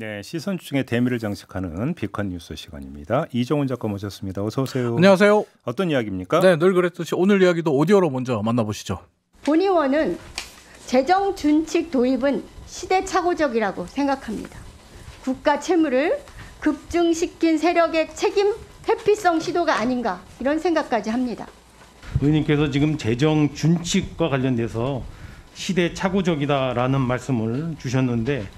네, 시선 중에 대미를 장식하는 비컨 뉴스 시간입니다. 이정훈 작가 모셨습니다. 어서 오세요. 안녕하세요. 어떤 이야기입니까? 네, 늘 그랬듯이 오늘 이야기도 오디오로 먼저 만나보시죠. 본의원은 재정 준칙 도입은 시대착오적이라고 생각합니다. 국가 채무를 급증시킨 세력의 책임 회피성 시도가 아닌가 이런 생각까지 합니다. 의원님께서 지금 재정 준칙과 관련돼서 시대착오적이다라는 말씀을 주셨는데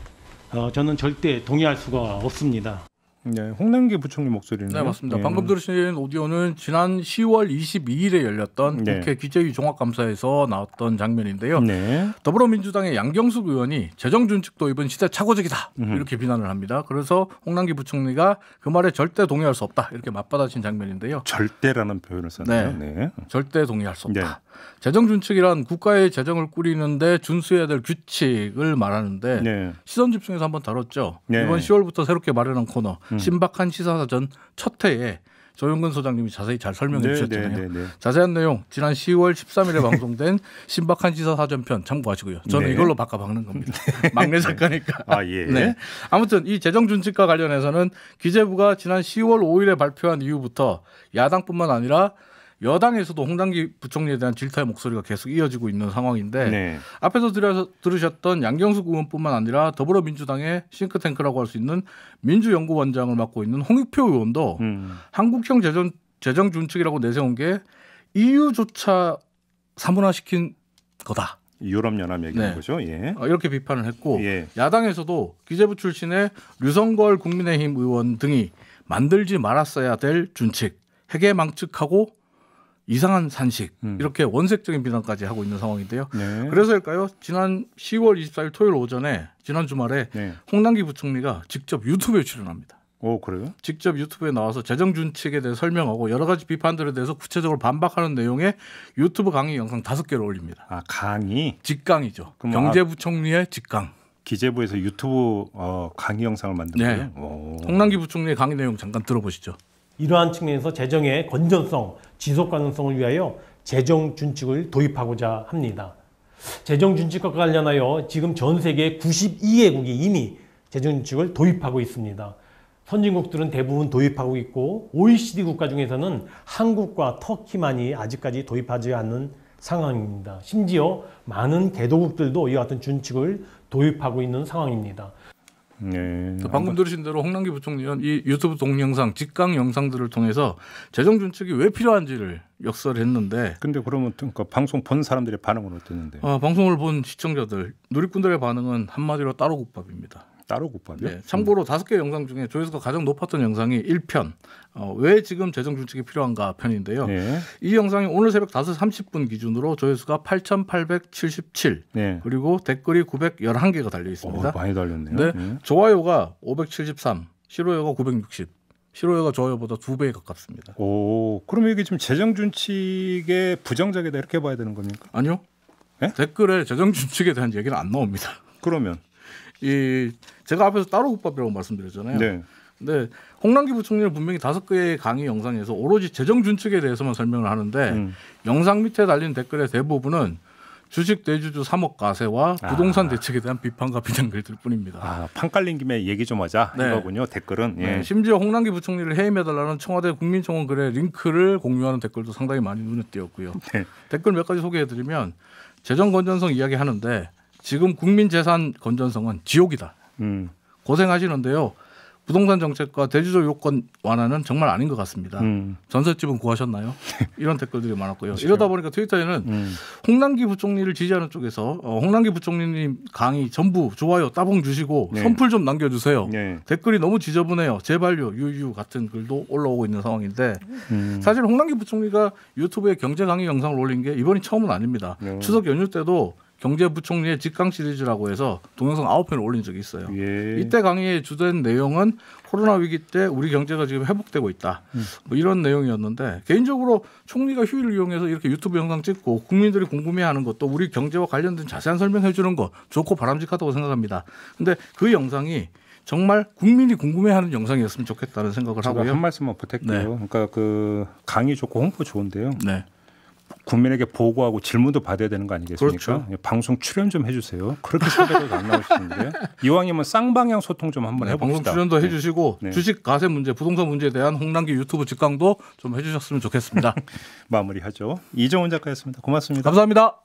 어, 저는 절대 동의할 수가 없습니다. 네, 홍남기 부총리 목소리네 네, 맞습니다. 네. 방금 들으신 오디오는 지난 10월 22일에 열렸던 네. 국회 기재위 종합감사에서 나왔던 장면인데요. 네. 더불어민주당의 양경숙 의원이 재정준칙 도입은 시대착오적이다 음. 이렇게 비난을 합니다. 그래서 홍남기 부총리가 그 말에 절대 동의할 수 없다 이렇게 맞받아친 장면인데요. 절대라는 표현을 썼네요. 네, 네. 절대 동의할 수 없다. 네. 재정준칙이란 국가의 재정을 꾸리는데 준수해야 될 규칙을 말하는데 네. 시선 집중에서 한번 다뤘죠. 이번 10월부터 새롭게 마련한 코너. 음. 신박한 시사사전 첫 회에 조영근 소장님이 자세히 잘 설명해 네, 주셨잖아요. 네, 네, 네. 자세한 내용 지난 10월 13일에 방송된 신박한 시사 사전편 참고하시고요. 저는 네. 이걸로 바꿔 박는 겁니다. 네. 막내 작가니까. 아 예. 네. 아무튼 이 재정 준칙과 관련해서는 기재부가 지난 10월 5일에 발표한 이후부터 야당뿐만 아니라 여당에서도 홍당기 부총리에 대한 질타의 목소리가 계속 이어지고 있는 상황인데 네. 앞에서 들여서, 들으셨던 양경숙 의원뿐만 아니라 더불어민주당의 싱크탱크라고 할 수 있는 민주연구원장을 맡고 있는 홍익표 의원도 음. 한국형 재정, 재정 준칙이라고 내세운 게 EU조차 사문화시킨 거다. 유럽연합 얘기인 네. 거죠. 예. 아, 이렇게 비판을 했고 예. 야당에서도 기재부 출신의 류성걸 국민의힘 의원 등이 만들지 말았어야 될 준칙, 핵계 망측하고 이상한 산식 음. 이렇게 원색적인 비난까지 하고 있는 상황인데요. 네. 그래서일까요? 지난 10월 24일 토요일 오전에 지난 주말에 네. 홍남기 부총리가 직접 유튜브에 출연합니다. 오 어, 그래요? 직접 유튜브에 나와서 재정 준칙에 대해 설명하고 여러 가지 비판들에 대해서 구체적으로 반박하는 내용의 유튜브 강의 영상 다섯 개를 올립니다. 아 강의? 직강이죠. 경제부총리의 직강. 기재부에서 유튜브 어, 강의 영상을 만든 네. 거예요? 네. 홍남기 부총리의 강의 내용 잠깐 들어보시죠. 이러한 측면에서 재정의 건전성, 지속 가능성을 위하여 재정 준칙을 도입하고자 합니다. 재정 준칙과 관련하여 지금 전 세계 92개국이 이미 재정 준칙을 도입하고 있습니다. 선진국들은 대부분 도입하고 있고 OECD 국가 중에서는 한국과 터키만이 아직까지 도입하지 않는 상황입니다. 심지어 많은 개도국들도 이와 같은 준칙을 도입하고 있는 상황입니다. 네. 방금 들으신 대로 홍남기 부총리는 이 유튜브 동영상, 직강 영상들을 통해서 재정 준칙이 왜 필요한지를 역설 했는데. 근데 그러면 그러니까 방송 본 사람들의 반응은 어땠는데? 아, 어, 방송을 본 시청자들, 누리꾼들의 반응은 한마디로 따로 국밥입니다. 따로 곱하죠. 네. 참고로 다섯 음. 개 영상 중에 조회수가 가장 높았던 영상이 1편 어, 왜 지금 재정 준칙이 필요한가 편인데요. 네. 이 영상이 오늘 새벽 5시 30분 기준으로 조회수가 8,877 네. 그리고 댓글이 911개가 달려 있습니다. 오, 어, 많이 달렸네요. 네. 네. 좋아요가 573, 싫어요가 960. 싫어요가 좋아요보다 두 배에 가깝습니다. 오, 그럼 이게 지금 재정 준칙의 부정적이다 이렇게 봐야 되는 겁니까? 아니요. 네? 댓글에 재정 준칙에 대한 얘기는 안 나옵니다. 그러면 이 제가 앞에서 따로 국밥이라고 말씀드렸잖아요. 네. 근데 홍남기 부총리는 분명히 다섯 개의 강의 영상에서 오로지 재정 준칙에 대해서만 설명을 하는데 음. 영상 밑에 달린 댓글의 대부분은 주식 대주주 3억 가세와 아. 부동산 아. 대책에 대한 비판과 비난글들 뿐입니다. 아, 판 깔린 김에 얘기 좀 하자 네. 이거군요. 댓글은. 네, 예. 네, 심지어 홍남기 부총리를 해임해달라는 청와대 국민청원 글의 링크를 공유하는 댓글도 상당히 많이 눈에 띄었고요. 네. 댓글 몇 가지 소개해드리면 재정 건전성 이야기하는데 지금 국민 재산 건전성은 지옥이다. 음. 고생하시는데요. 부동산 정책과 대주조 요건 완화는 정말 아닌 것 같습니다. 음. 전셋집은 구하셨나요? 이런 댓글들이 많았고요. 그렇죠. 이러다 보니까 트위터에는 음. 홍남기 부총리를 지지하는 쪽에서 어, 홍남기 부총리님 강의 전부 좋아요 따봉 주시고 네. 선풀 좀 남겨주세요. 네. 댓글이 너무 지저분해요. 제발요 유유 같은 글도 올라오고 있는 상황인데 음. 사실 홍남기 부총리가 유튜브에 경제 강의 영상을 올린 게 이번이 처음은 아닙니다. 네. 추석 연휴 때도 경제부총리의 직강 시리즈라고 해서 동영상 아홉 편을 올린 적이 있어요. 예. 이때 강의의 주된 내용은 코로나 위기 때 우리 경제가 지금 회복되고 있다. 음. 뭐 이런 내용이었는데 개인적으로 총리가 휴일을 이용해서 이렇게 유튜브 영상 찍고 국민들이 궁금해하는 것도 우리 경제와 관련된 자세한 설명해 주는 거 좋고 바람직하다고 생각합니다. 근데 그 영상이 정말 국민이 궁금해하는 영상이었으면 좋겠다는 생각을 하고요. 한 말씀만 뭐 부탁드요 네. 그러니까 그 강의 좋고 홍보 좋은데요. 네. 국민에게 보고하고 질문도 받아야 되는 거 아니겠습니까? 그렇죠. 예, 방송 출연 좀 해주세요. 그렇게 소개도 안 나오시는데 이왕이면 쌍방향 소통 좀 한번 네, 해봅시다. 방송 출연도 네. 해주시고 네. 주식 가세 문제, 부동산 문제에 대한 홍남기 유튜브 직강도 좀 해주셨으면 좋겠습니다. 마무리하죠. 이정훈 작가였습니다. 고맙습니다. 감사합니다.